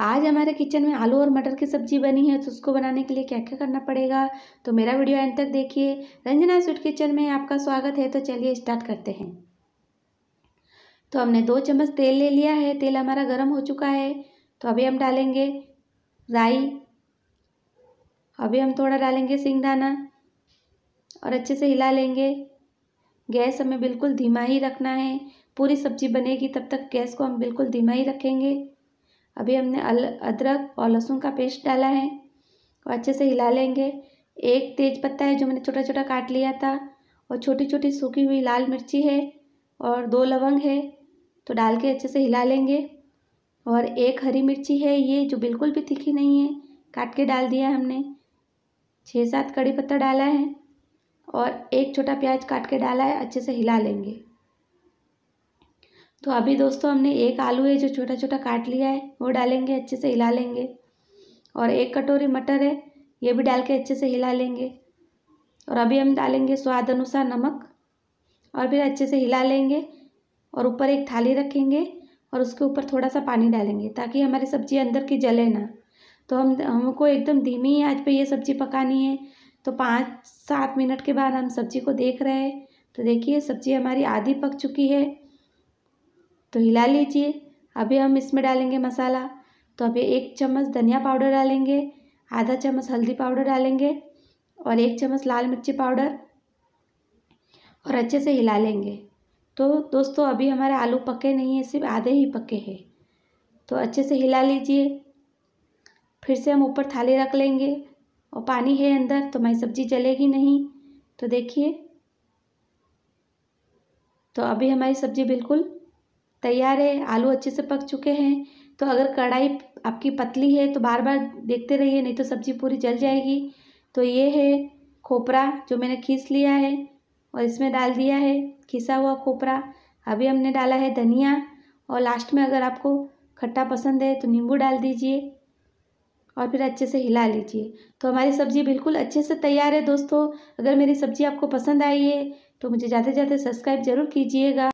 आज हमारे किचन में आलू और मटर की सब्जी बनी है तो उसको बनाने के लिए क्या क्या करना पड़ेगा तो मेरा वीडियो एंड तक देखिए रंजना स्वीट किचन में आपका स्वागत है तो चलिए स्टार्ट करते हैं तो हमने दो चम्मच तेल ले लिया है तेल हमारा गर्म हो चुका है तो अभी हम डालेंगे राई अभी हम थोड़ा डालेंगे सिंगदाना और अच्छे से हिला लेंगे गैस हमें बिल्कुल धीमा ही रखना है पूरी सब्जी बनेगी तब तक गैस को हम बिल्कुल धीमा ही रखेंगे अभी हमने अल अदरक और लहसुन का पेस्ट डाला है और अच्छे से हिला लेंगे एक तेज पत्ता है जो मैंने छोटा छोटा काट लिया था और छोटी छोटी सूखी हुई लाल मिर्ची है और दो लवंग है तो डाल के अच्छे से हिला लेंगे और एक हरी मिर्ची है ये जो बिल्कुल भी तीखी नहीं है काट के डाल दिया हमने छः सात कड़ी पत्ता डाला है और एक छोटा प्याज काट के डाला है अच्छे से हिला लेंगे तो अभी दोस्तों हमने एक आलू है जो छोटा छोटा काट लिया है वो डालेंगे अच्छे से हिला लेंगे और एक कटोरी मटर है ये भी डाल के अच्छे से हिला लेंगे और अभी हम डालेंगे स्वाद अनुसार नमक और फिर अच्छे से हिला लेंगे और ऊपर एक थाली रखेंगे और उसके ऊपर थोड़ा सा पानी डालेंगे ताकि हमारी सब्ज़ी अंदर की जले ना तो हम हमको एकदम धीमी आज पे ये सब्ज़ी पकानी है तो पाँच सात मिनट के बाद हम सब्ज़ी को देख रहे हैं तो देखिए सब्ज़ी हमारी आधी पक चुकी है तो हिला लीजिए अभी हम इसमें डालेंगे मसाला तो अभी एक चम्मच धनिया पाउडर डालेंगे आधा चम्मच हल्दी पाउडर डालेंगे और एक चम्मच लाल मिर्ची पाउडर और अच्छे से हिला लेंगे तो दोस्तों अभी हमारे आलू पके नहीं है सिर्फ आधे ही पके हैं तो अच्छे से हिला लीजिए फिर से हम ऊपर थाली रख लेंगे और पानी है अंदर तो हमारी सब्जी जलेगी नहीं तो देखिए तो अभी हमारी सब्ज़ी बिल्कुल तैयार है आलू अच्छे से पक चुके हैं तो अगर कढ़ाई आपकी पतली है तो बार बार देखते रहिए नहीं तो सब्ज़ी पूरी जल जाएगी तो ये है खोपरा जो मैंने खींच लिया है और इसमें डाल दिया है खिसा हुआ खोपरा अभी हमने डाला है धनिया और लास्ट में अगर आपको खट्टा पसंद है तो नींबू डाल दीजिए और फिर अच्छे से हिला लीजिए तो हमारी सब्ज़ी बिल्कुल अच्छे से तैयार है दोस्तों अगर मेरी सब्ज़ी आपको पसंद आई है तो मुझे जाते जाते सब्सक्राइब ज़रूर कीजिएगा